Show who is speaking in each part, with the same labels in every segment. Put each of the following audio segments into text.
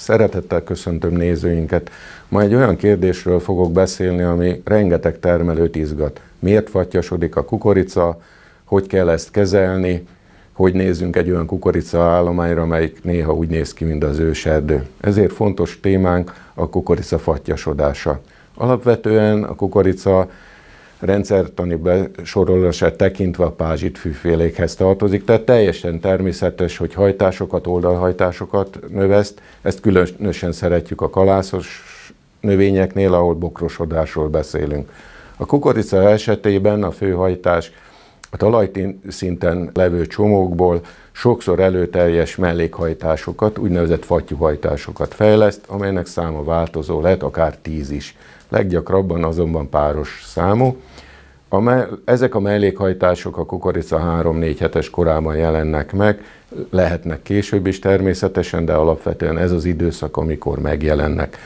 Speaker 1: Szeretettel köszöntöm
Speaker 2: nézőinket. Ma egy olyan kérdésről fogok beszélni, ami rengeteg termelőt izgat. Miért fattyasodik a kukorica, hogy kell ezt kezelni, hogy nézzünk egy olyan kukorica állományra, amelyik néha úgy néz ki, mint az őserdő. Ezért fontos témánk a kukorica fattyasodása. Alapvetően a kukorica rendszertani besorolását tekintve a pázsit fűfélékhez tartozik, tehát teljesen természetes, hogy hajtásokat, oldalhajtásokat növeszt, ezt különösen szeretjük a kalászos növényeknél, ahol bokrosodásról beszélünk. A kukorica esetében a főhajtás a talajszinten levő csomókból sokszor előteljes mellékhajtásokat, úgynevezett fattyúhajtásokat fejleszt, amelynek száma változó lehet, akár tíz is leggyakrabban azonban páros számú. A me- ezek a mellékhajtások a kukorica 3-4 hetes korában jelennek meg, lehetnek később is természetesen, de alapvetően ez az időszak, amikor megjelennek.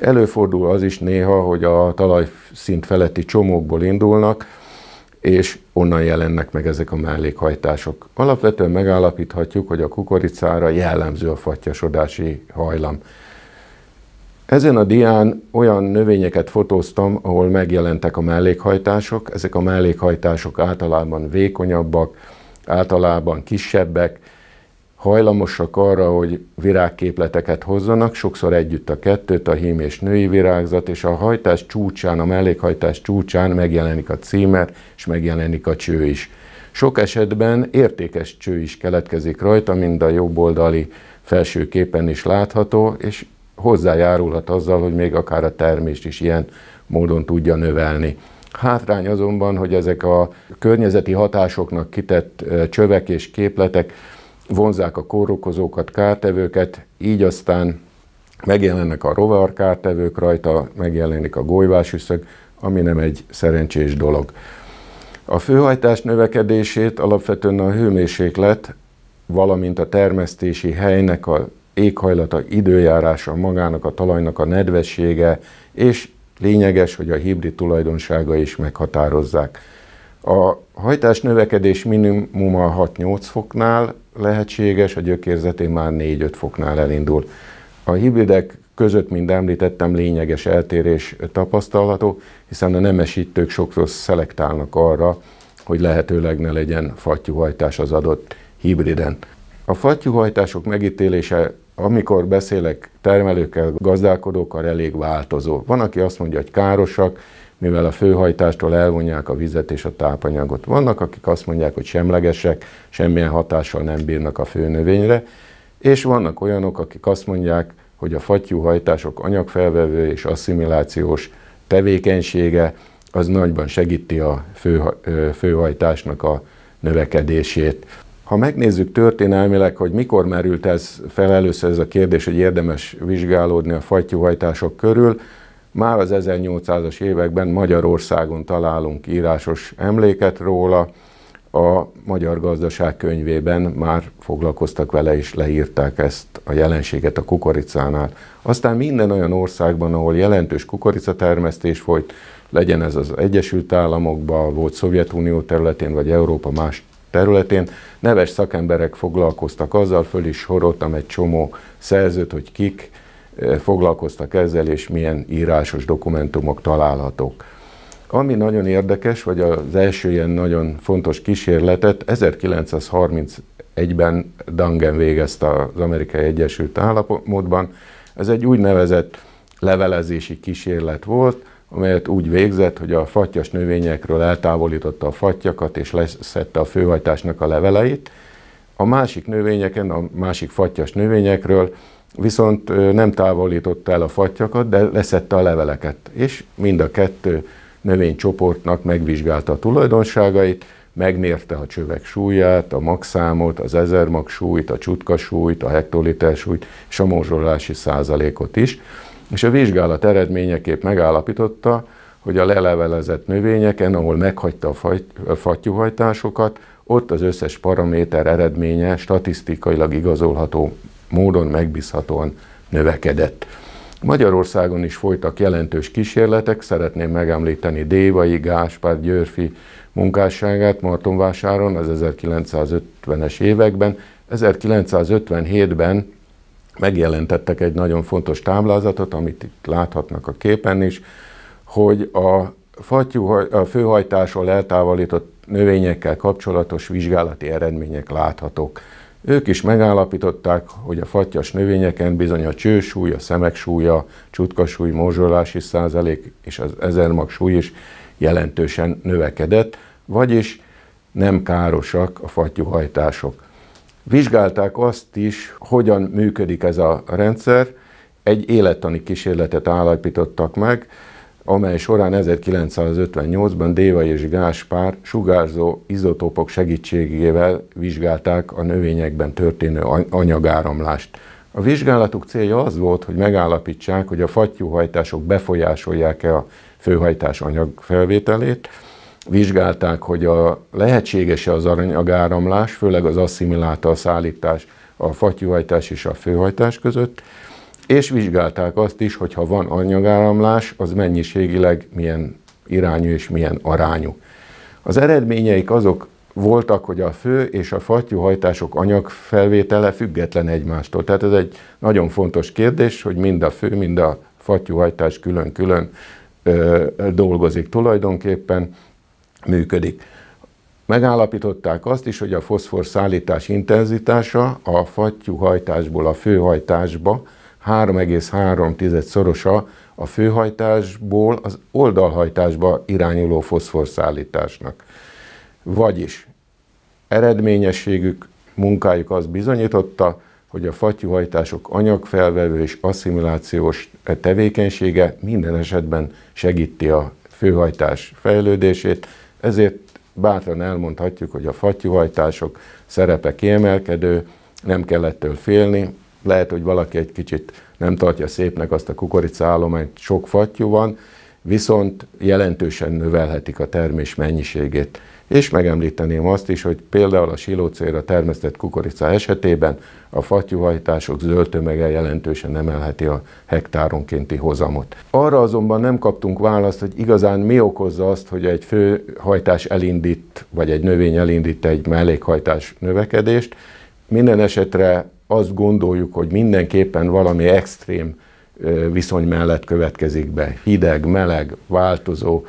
Speaker 2: Előfordul az is néha, hogy a talajszint feletti csomókból indulnak, és onnan jelennek meg ezek a mellékhajtások. Alapvetően megállapíthatjuk, hogy a kukoricára jellemző a fattyasodási hajlam. Ezen a dián olyan növényeket fotóztam, ahol megjelentek a mellékhajtások. Ezek a mellékhajtások általában vékonyabbak, általában kisebbek, hajlamosak arra, hogy virágképleteket hozzanak, sokszor együtt a kettőt, a hím és női virágzat, és a hajtás csúcsán, a mellékhajtás csúcsán megjelenik a címer, és megjelenik a cső is. Sok esetben értékes cső is keletkezik rajta, mind a jobb oldali felső képen is látható, és hozzájárulhat azzal, hogy még akár a termést is ilyen módon tudja növelni. Hátrány azonban, hogy ezek a környezeti hatásoknak kitett csövek és képletek vonzák a kórokozókat, kártevőket, így aztán megjelennek a rovarkártevők rajta, megjelenik a golyvásüszög, ami nem egy szerencsés dolog. A főhajtás növekedését alapvetően a hőmérséklet, valamint a termesztési helynek a éghajlata, időjárása, magának a talajnak a nedvessége, és lényeges, hogy a hibrid tulajdonsága is meghatározzák. A hajtás növekedés a 6-8 foknál lehetséges, a gyökérzetén már 4-5 foknál elindul. A hibridek között, mint említettem, lényeges eltérés tapasztalható, hiszen a nemesítők sokszor szelektálnak arra, hogy lehetőleg ne legyen fattyúhajtás az adott hibriden. A fattyúhajtások megítélése amikor beszélek termelőkkel, gazdálkodókkal, elég változó. Van, aki azt mondja, hogy károsak, mivel a főhajtástól elvonják a vizet és a tápanyagot. Vannak, akik azt mondják, hogy semlegesek, semmilyen hatással nem bírnak a főnövényre, és vannak olyanok, akik azt mondják, hogy a fattyúhajtások anyagfelvevő és asszimilációs tevékenysége az nagyban segíti a főhajtásnak a növekedését. Ha megnézzük történelmileg, hogy mikor merült ez fel először ez a kérdés, hogy érdemes vizsgálódni a fattyúhajtások körül, már az 1800-as években Magyarországon találunk írásos emléket róla, a Magyar Gazdaság könyvében már foglalkoztak vele és leírták ezt a jelenséget a kukoricánál. Aztán minden olyan országban, ahol jelentős kukoricatermesztés folyt, legyen ez az Egyesült Államokban, volt Szovjetunió területén, vagy Európa más területén. Neves szakemberek foglalkoztak azzal, föl is soroltam egy csomó szerzőt, hogy kik eh, foglalkoztak ezzel, és milyen írásos dokumentumok találhatók. Ami nagyon érdekes, vagy az első ilyen nagyon fontos kísérletet 1931-ben Dangen végezte az Amerikai Egyesült Államokban. Ez egy úgynevezett levelezési kísérlet volt, amelyet úgy végzett, hogy a fattyas növényekről eltávolította a fattyakat és leszette a főhajtásnak a leveleit. A másik növényeken, a másik fattyas növényekről viszont nem távolította el a fattyakat, de leszette a leveleket. És mind a kettő növénycsoportnak megvizsgálta a tulajdonságait, megmérte a csövek súlyát, a magszámot, az ezermag súlyt, a csutka súlyt, a hektoliter súlyt és a morzsolási százalékot is. És a vizsgálat eredményeképp megállapította, hogy a lelevelezett növényeken, ahol meghagyta a fattyúhajtásokat, ott az összes paraméter eredménye statisztikailag igazolható módon megbízhatóan növekedett. Magyarországon is folytak jelentős kísérletek, szeretném megemlíteni Dévai, Gáspár, Györfi munkásságát Martonvásáron az 1950-es években. 1957-ben megjelentettek egy nagyon fontos táblázatot, amit itt láthatnak a képen is, hogy a, fattyú, a főhajtásról eltávolított növényekkel kapcsolatos vizsgálati eredmények láthatók. Ők is megállapították, hogy a fattyas növényeken bizony a csősúly, a szemek súlya, csutkasúly, mozsolási százalék és az ezermag súly is jelentősen növekedett, vagyis nem károsak a fattyúhajtások. Vizsgálták azt is, hogyan működik ez a rendszer. Egy élettani kísérletet állapítottak meg, amely során 1958-ban Déva és Gáspár sugárzó izotópok segítségével vizsgálták a növényekben történő anyagáramlást. A vizsgálatuk célja az volt, hogy megállapítsák, hogy a fattyúhajtások befolyásolják-e a főhajtás anyagfelvételét, vizsgálták, hogy a lehetséges-e az aranyagáramlás, főleg az asszimiláta, a szállítás, a fattyúhajtás és a főhajtás között, és vizsgálták azt is, hogy ha van anyagáramlás, az mennyiségileg milyen irányú és milyen arányú. Az eredményeik azok voltak, hogy a fő és a fattyúhajtások anyagfelvétele független egymástól. Tehát ez egy nagyon fontos kérdés, hogy mind a fő, mind a fattyúhajtás külön-külön dolgozik tulajdonképpen, működik. Megállapították azt is, hogy a foszfor szállítás intenzitása a fattyúhajtásból a főhajtásba 3,3 szorosa a főhajtásból az oldalhajtásba irányuló foszforszállításnak. Vagyis eredményességük, munkájuk azt bizonyította, hogy a fattyúhajtások anyagfelvevő és asszimilációs tevékenysége minden esetben segíti a főhajtás fejlődését, ezért bátran elmondhatjuk, hogy a fattyúhajtások szerepe kiemelkedő, nem kell ettől félni. Lehet, hogy valaki egy kicsit nem tartja szépnek azt a kukoricaállományt, sok fattyú van, viszont jelentősen növelhetik a termés mennyiségét. És megemlíteném azt is, hogy például a silócélra termesztett kukorica esetében a fattyúhajtások zöld tömege jelentősen emelheti a hektáronkénti hozamot. Arra azonban nem kaptunk választ, hogy igazán mi okozza azt, hogy egy főhajtás elindít, vagy egy növény elindít egy mellékhajtás növekedést. Minden esetre azt gondoljuk, hogy mindenképpen valami extrém viszony mellett következik be. Hideg, meleg, változó,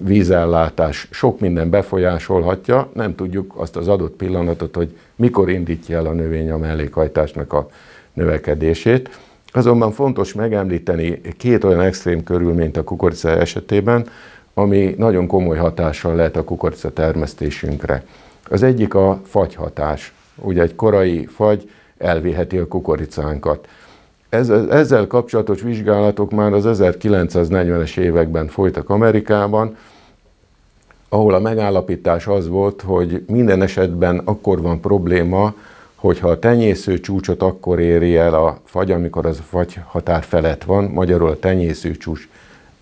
Speaker 2: vízellátás, sok minden befolyásolhatja, nem tudjuk azt az adott pillanatot, hogy mikor indítja el a növény a mellékhajtásnak a növekedését. Azonban fontos megemlíteni két olyan extrém körülményt a kukorica esetében, ami nagyon komoly hatással lehet a kukorica termesztésünkre. Az egyik a fagyhatás. Ugye egy korai fagy elviheti a kukoricánkat ezzel, ezzel kapcsolatos vizsgálatok már az 1940-es években folytak Amerikában, ahol a megállapítás az volt, hogy minden esetben akkor van probléma, hogyha a tenyésző csúcsot akkor éri el a fagy, amikor az fagy határ felett van, magyarul a tenyésző csúcs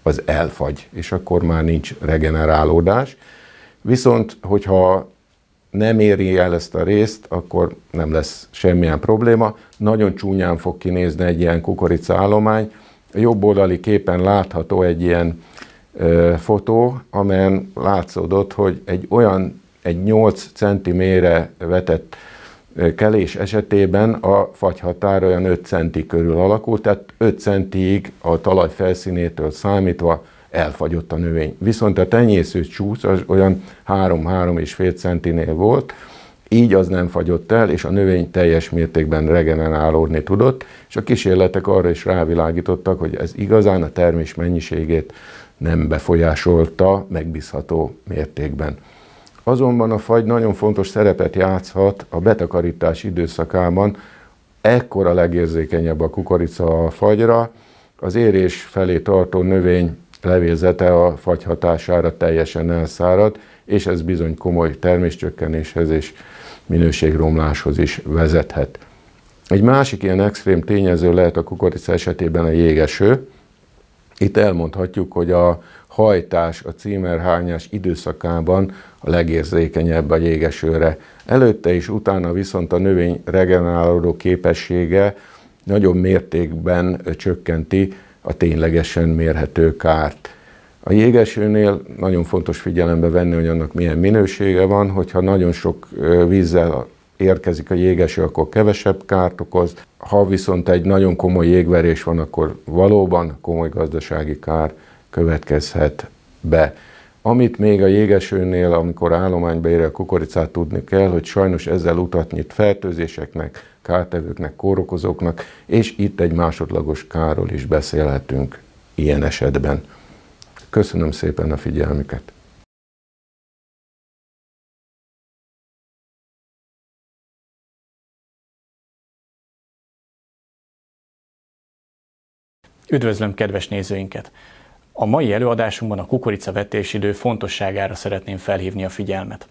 Speaker 2: az elfagy, és akkor már nincs regenerálódás. Viszont, hogyha nem éri el ezt a részt, akkor nem lesz semmilyen probléma. Nagyon csúnyán fog kinézni egy ilyen kukoricállomány. A jobb oldali képen látható egy ilyen ö, fotó, amelyen látszódott, hogy egy olyan, egy 8 centimére vetett kelés esetében a fagyhatár olyan 5 centi körül alakult, tehát 5 centiig a talaj felszínétől számítva elfagyott a növény. Viszont a tenyésző csúsz az olyan 3-3,5 centinél volt, így az nem fagyott el, és a növény teljes mértékben regenerálódni tudott, és a kísérletek arra is rávilágítottak, hogy ez igazán a termés mennyiségét nem befolyásolta megbízható mértékben. Azonban a fagy nagyon fontos szerepet játszhat a betakarítás időszakában, ekkor a legérzékenyebb a kukorica a fagyra, az érés felé tartó növény levélzete a fagy hatására teljesen elszárad, és ez bizony komoly terméscsökkenéshez és minőségromláshoz is vezethet. Egy másik ilyen extrém tényező lehet a kukorica esetében a jégeső. Itt elmondhatjuk, hogy a hajtás, a címerhányás időszakában a legérzékenyebb a jégesőre. Előtte és utána viszont a növény regenerálódó képessége nagyobb mértékben csökkenti a ténylegesen mérhető kárt. A jégesőnél nagyon fontos figyelembe venni, hogy annak milyen minősége van, hogyha nagyon sok vízzel érkezik a jégeső, akkor kevesebb kárt okoz. Ha viszont egy nagyon komoly jégverés van, akkor valóban komoly gazdasági kár következhet be. Amit még a jégesőnél, amikor állományba ér a kukoricát tudni kell, hogy sajnos ezzel utat nyit fertőzéseknek, kártevőknek, kórokozóknak, és itt egy másodlagos káról is
Speaker 1: beszélhetünk ilyen esetben. Köszönöm szépen a figyelmüket! Üdvözlöm kedves nézőinket! A mai előadásunkban a kukorica idő fontosságára szeretném felhívni a figyelmet.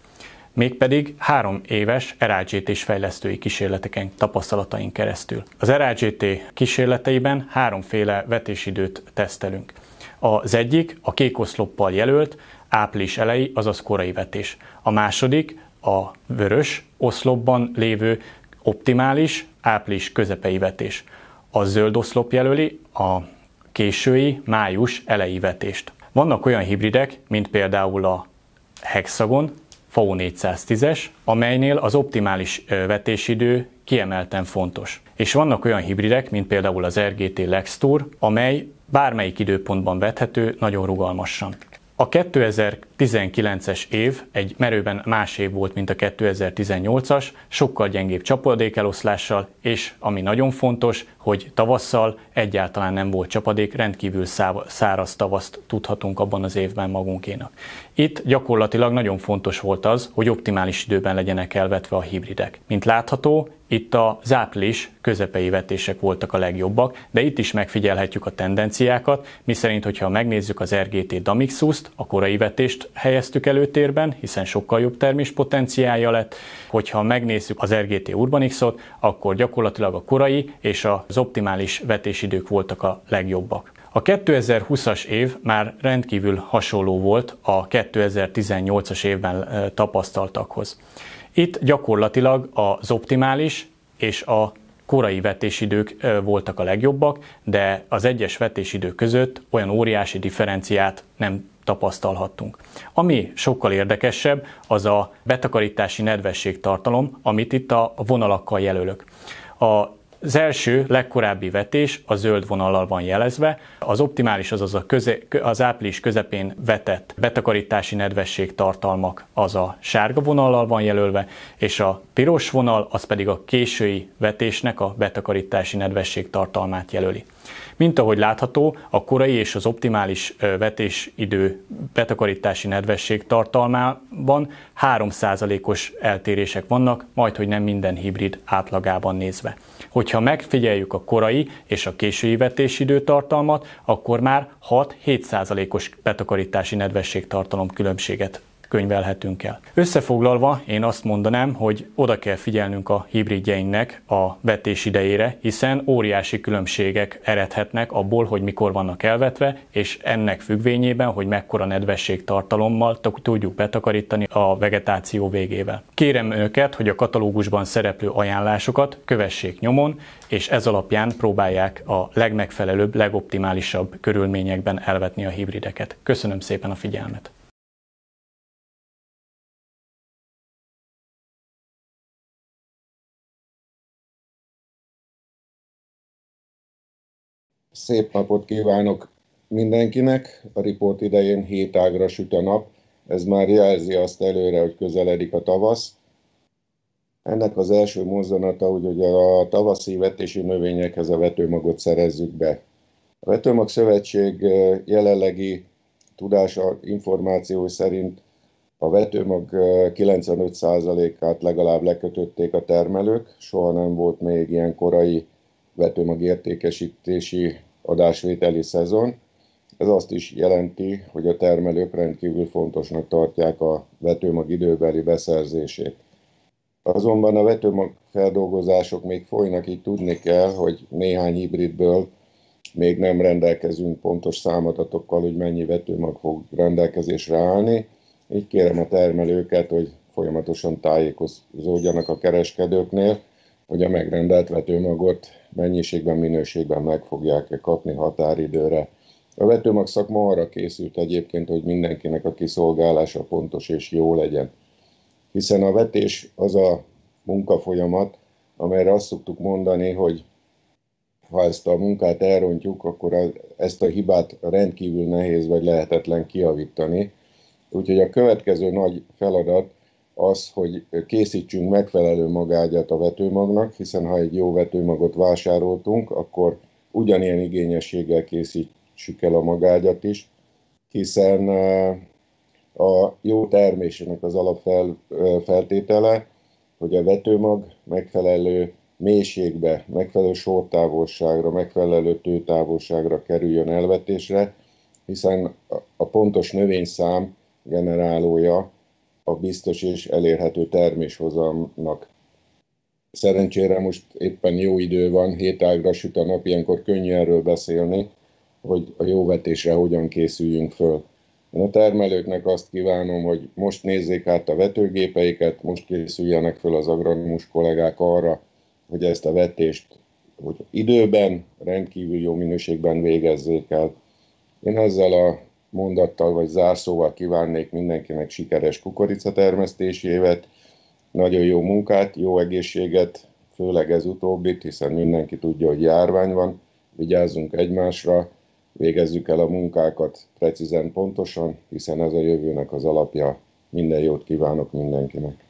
Speaker 1: Mégpedig három éves ragt és fejlesztői kísérleteken, tapasztalataink keresztül. Az RAGT kísérleteiben háromféle vetésidőt tesztelünk. Az egyik a kék oszloppal jelölt április elejé, azaz korai vetés. A második a vörös oszlopban lévő optimális április közepei vetés. A zöld oszlop jelöli a késői május elejé vetést. Vannak olyan hibridek, mint például a Hexagon, FAO 410-es, amelynél az optimális vetésidő kiemelten fontos. És vannak olyan hibridek, mint például az RGT Lextour, amely bármelyik időpontban vethető nagyon rugalmasan. A 2019-es év egy merőben más év volt, mint a 2018-as, sokkal gyengébb csapadékeloszlással, és ami nagyon fontos, hogy tavasszal egyáltalán nem volt csapadék, rendkívül száraz tavaszt tudhatunk abban az évben magunkénak. Itt gyakorlatilag nagyon fontos volt az, hogy optimális időben legyenek elvetve a hibridek. Mint látható, itt a április közepei vetések voltak a legjobbak, de itt is megfigyelhetjük a tendenciákat, miszerint, hogyha megnézzük az RGT Damixus-t, Egyrészt a korai vetést helyeztük előtérben, hiszen sokkal jobb termés potenciálja lett. Hogyha megnézzük az RGT Urbanix-ot, akkor gyakorlatilag a korai és az optimális vetésidők voltak a legjobbak. A 2020-as év már rendkívül hasonló volt a 2018-as évben tapasztaltakhoz. Itt gyakorlatilag az optimális és a korai vetésidők voltak a legjobbak, de az egyes vetésidők között olyan óriási differenciát nem tapasztalhattunk. Ami sokkal érdekesebb, az a betakarítási nedvesség tartalom, amit itt a vonalakkal jelölök. A az első, legkorábbi vetés a zöld vonallal van jelezve. Az optimális, azaz a köze, az április közepén vetett betakarítási nedvesség tartalmak az a sárga vonallal van jelölve, és a piros vonal az pedig a késői vetésnek a betakarítási nedvesség tartalmát jelöli. Mint ahogy látható, a korai és az optimális vetésidő betakarítási nedvesség tartalmában 3%-os eltérések vannak, majdhogy nem minden hibrid átlagában nézve. Hogyha megfigyeljük a korai és a késői vetési időtartalmat, akkor már 6-7 százalékos betakarítási nedvességtartalom különbséget könyvelhetünk el. Összefoglalva én azt mondanám, hogy oda kell figyelnünk a hibridjeinknek a vetés idejére, hiszen óriási különbségek eredhetnek abból, hogy mikor vannak elvetve, és ennek függvényében, hogy mekkora nedvesség tartalommal tudjuk betakarítani a vegetáció végével. Kérem önöket, hogy a katalógusban szereplő ajánlásokat kövessék nyomon, és ez alapján próbálják a legmegfelelőbb, legoptimálisabb körülményekben elvetni a hibrideket. Köszönöm szépen a figyelmet! Szép napot
Speaker 2: kívánok mindenkinek. A riport idején hét ágra süt a nap. Ez már jelzi azt előre, hogy közeledik a tavasz. Ennek az első mozzanata, hogy a tavaszi vetési növényekhez a vetőmagot szerezzük be. A Vetőmag Szövetség eh, jelenlegi tudása, információi szerint a vetőmag 95%-át eh, legalább lekötötték a termelők, soha nem volt még ilyen korai vetőmag értékesítési adásvételi szezon. Ez azt is jelenti, hogy a termelők rendkívül fontosnak tartják a vetőmag időbeli beszerzését. Azonban a vetőmag feldolgozások még folynak, így tudni kell, hogy néhány hibridből még nem rendelkezünk pontos számadatokkal, hogy mennyi vetőmag fog rendelkezésre állni. Így kérem a termelőket, hogy folyamatosan tájékozódjanak a kereskedőknél, hogy a megrendelt vetőmagot mennyiségben, minőségben meg fogják kapni határidőre. A vetőmag szakma arra készült egyébként, hogy mindenkinek a kiszolgálása pontos és jó legyen. Hiszen a vetés az a munkafolyamat, amelyre azt szoktuk mondani, hogy ha ezt a munkát elrontjuk, akkor ezt a hibát rendkívül nehéz vagy lehetetlen kiavítani. Úgyhogy a következő nagy feladat az, hogy készítsünk megfelelő magágyat a vetőmagnak, hiszen ha egy jó vetőmagot vásároltunk, akkor ugyanilyen igényességgel készítsük el a magágyat is, hiszen eh, a jó termésének az alapfeltétele, eh, hogy a vetőmag megfelelő mélységbe, megfelelő sortávolságra, megfelelő tőtávolságra kerüljön elvetésre, hiszen a pontos növényszám generálója a biztos és elérhető terméshozamnak. Szerencsére most éppen jó idő van, hét ágra süt a nap, ilyenkor könnyű erről beszélni, hogy a jó vetésre hogyan készüljünk föl. Én a termelőknek azt kívánom, hogy most nézzék át a vetőgépeiket, most készüljenek föl az agronomus kollégák arra, hogy ezt a vetést hogy időben, rendkívül jó minőségben végezzék el. Én ezzel a mondattal vagy zárszóval kívánnék mindenkinek sikeres kukoricatermesztési évet, nagyon jó munkát, jó egészséget, főleg ez utóbbit, hiszen mindenki tudja, hogy járvány van, vigyázzunk egymásra, végezzük el a munkákat precízen pontosan, hiszen ez a jövőnek az alapja. Minden jót kívánok mindenkinek!